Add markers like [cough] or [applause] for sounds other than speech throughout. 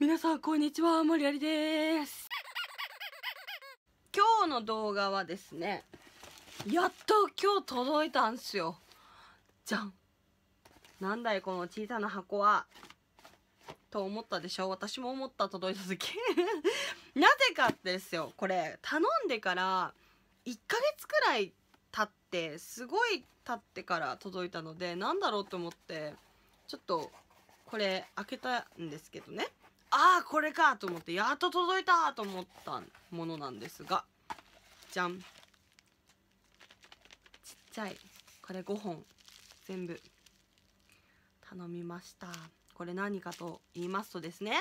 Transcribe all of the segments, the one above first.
皆さんこんにちは森有です今日の動画はですねやっと今日届いたんすよじゃんなんだいこの小さな箱はと思ったでしょ私も思った届いた時 [laughs] なぜかってですよこれ頼んでから1ヶ月くらい経ってすごい経ってから届いたのでなんだろうと思ってちょっとこれ開けたんですけどねああこれかと思ってやっと届いたと思ったものなんですがじゃんちっちゃいこれ5本全部頼みましたこれ何かと言いますとですね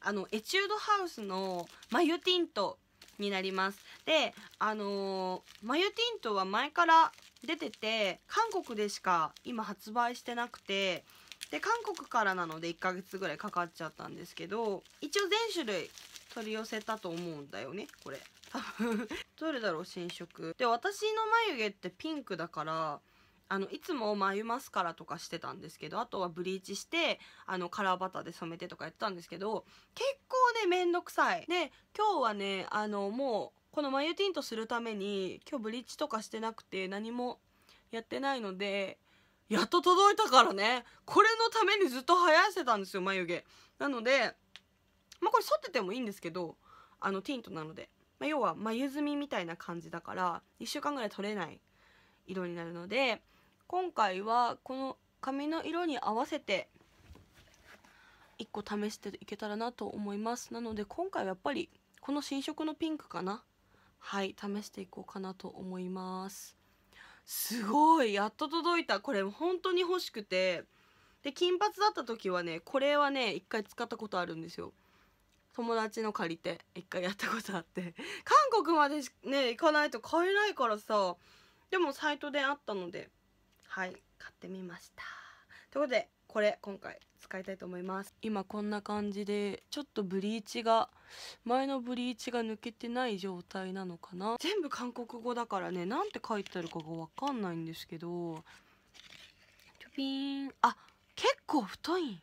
あのエチュードハウスの眉ティントになりますであのー、眉ティントは前から出てて韓国でしか今発売してなくてで韓国からなので1ヶ月ぐらいかかっちゃったんですけど一応全種類取り寄せたと思うんだよねこれ多分どれだろう新色で私の眉毛ってピンクだからあのいつも眉マスカラとかしてたんですけどあとはブリーチしてあのカラーバターで染めてとかやってたんですけど結構ねめんどくさいで今日はねあのもうこの眉ティントするために今日ブリーチとかしてなくて何もやってないのでやっと届いたからねこれのためにずっと生やしてたんですよ眉毛なのでまあこれ剃っててもいいんですけどあのティントなので、まあ、要は眉摘みみたいな感じだから1週間ぐらい取れない色になるので今回はこの髪の色に合わせて1個試していけたらなと思いますなので今回はやっぱりこの新色のピンクかなはい試していこうかなと思いますすごいやっと届いたこれ本当に欲しくてで金髪だった時はねこれはね一回使ったことあるんですよ友達の借りて一回やったことあって [laughs] 韓国までね行かないと買えないからさでもサイトであったのではい買ってみましたということでこれ今回使いたいと思います今こんな感じでちょっとブリーチが前のブリーチが抜けてない状態なのかな全部韓国語だからねなんて書いてあるかがわかんないんですけどちょぴーんあ結構太い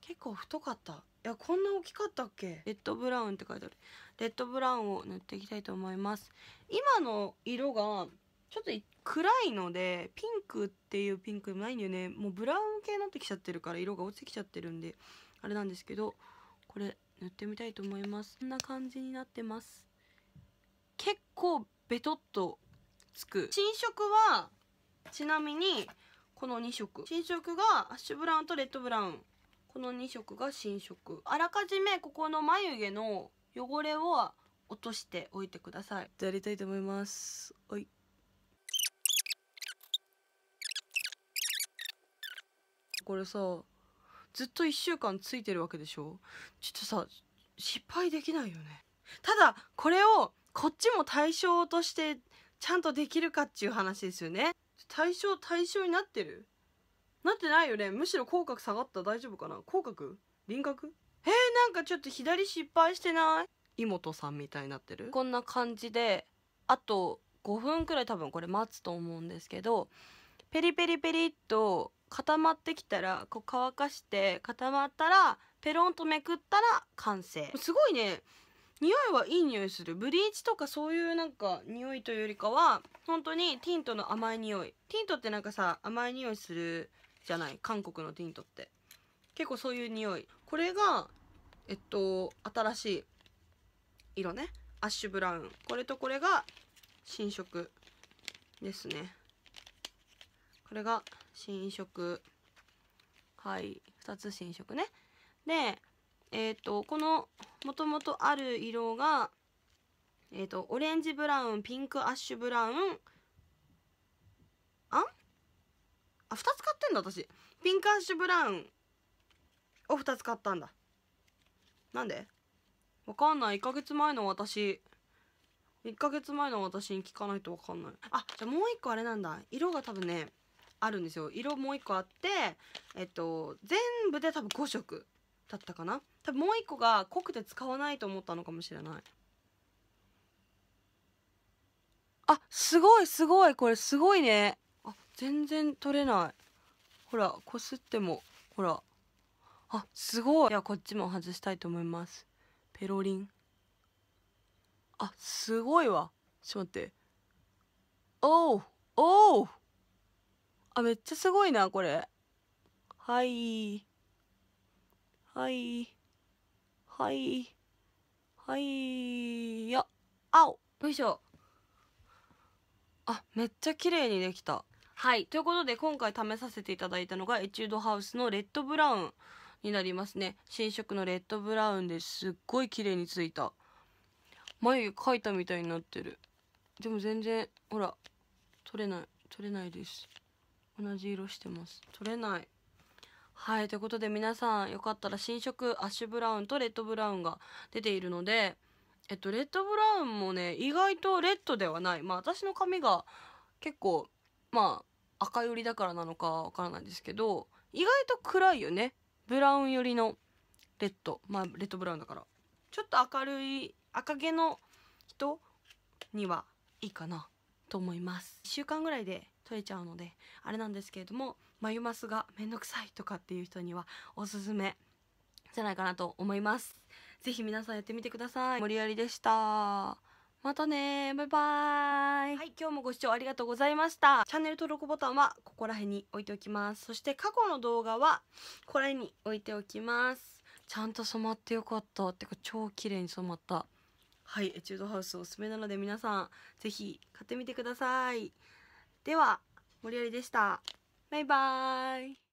結構太かったいやこんな大きかったっけレッドブラウンって書いてあるレッドブラウンを塗っていきたいと思います今の色がちょっと暗いのでピンクっていうピンクでもないんだよねもうブラウン系になってきちゃってるから色が落ちてきちゃってるんであれなんですけどこれ塗ってみたいと思いますこんな感じになってます結構ベトっとつく新色はちなみにこの2色新色がアッシュブラウンとレッドブラウンこの2色が新色あらかじめここの眉毛の汚れを落としておいてくださいじゃやりたいと思いますはいこれさずっと1週間ついてるわけでしょちょっとさ失敗できないよねただこれをこっちも対象としてちゃんとできるかっていう話ですよね対象対象になってるなってないよねむしろ口角下がった大丈夫かな口角輪郭えー、なんかちょっと左失敗してない妹さんみたいになってるこんな感じであと5分くらい多分これ待つと思うんですけどペリペリペリっと固まってきたらこう乾かして固まったらペロンとめくったら完成すごいね匂いはいい匂いするブリーチとかそういうなんか匂いというよりかは本当にティントの甘い匂いティントってなんかさ甘い匂いするじゃない韓国のティントって結構そういう匂いこれがえっと新しい色ねアッシュブラウンこれとこれが新色ですねこれが新色はい2つ新色ねでえっ、ー、とこのもともとある色がえっ、ー、とオレンジブラウンピンクアッシュブラウンあんあ2つ買ってんだ私ピンクアッシュブラウンを2つ買ったんだなんでわかんない1ヶ月前の私1ヶ月前の私に聞かないとわかんないあじゃあもう1個あれなんだ色が多分ねあるんですよ色もう1個あってえっと全部で多分5色だったかな多分もう1個が濃くて使わないと思ったのかもしれないあすごいすごいこれすごいねあ全然取れないほらこすってもほらあすごいいやこっちも外したいと思いますペロリンあすごいわちょっと待っておおおおあ、めっちゃすごいな、これ。はい。はい。はい。はい。や、あお。よいしょ。あ、めっちゃ綺麗にできた。はい。ということで、今回試させていただいたのが、エチュードハウスのレッドブラウンになりますね。新色のレッドブラウンですっごい綺麗についた。眉毛描いたみたいになってる。でも全然、ほら、取れない、取れないです。同じ色してます取れないはいということで皆さんよかったら新色アッシュブラウンとレッドブラウンが出ているのでえっとレッドブラウンもね意外とレッドではないまあ私の髪が結構まあ赤寄りだからなのかわからないですけど意外と暗いよねブラウン寄りのレッドまあレッドブラウンだからちょっと明るい赤毛の人にはいいかなと思います1週間ぐらいで取れちゃうのであれなんですけれども眉マスがめんどくさいとかっていう人にはおすすめじゃないかなと思います是非皆さんやってみてください森有でしたまたねバイバーイはい今日もご視聴ありがとうございましたチャンネル登録ボタンはここら辺に置いておきますそして過去の動画はここら辺に置いておきますちゃんと染まってよかったてか超綺麗に染まったはいエチュードハウスおすすめなので皆さん是非買ってみてくださいでは森よりでしたバイバーイ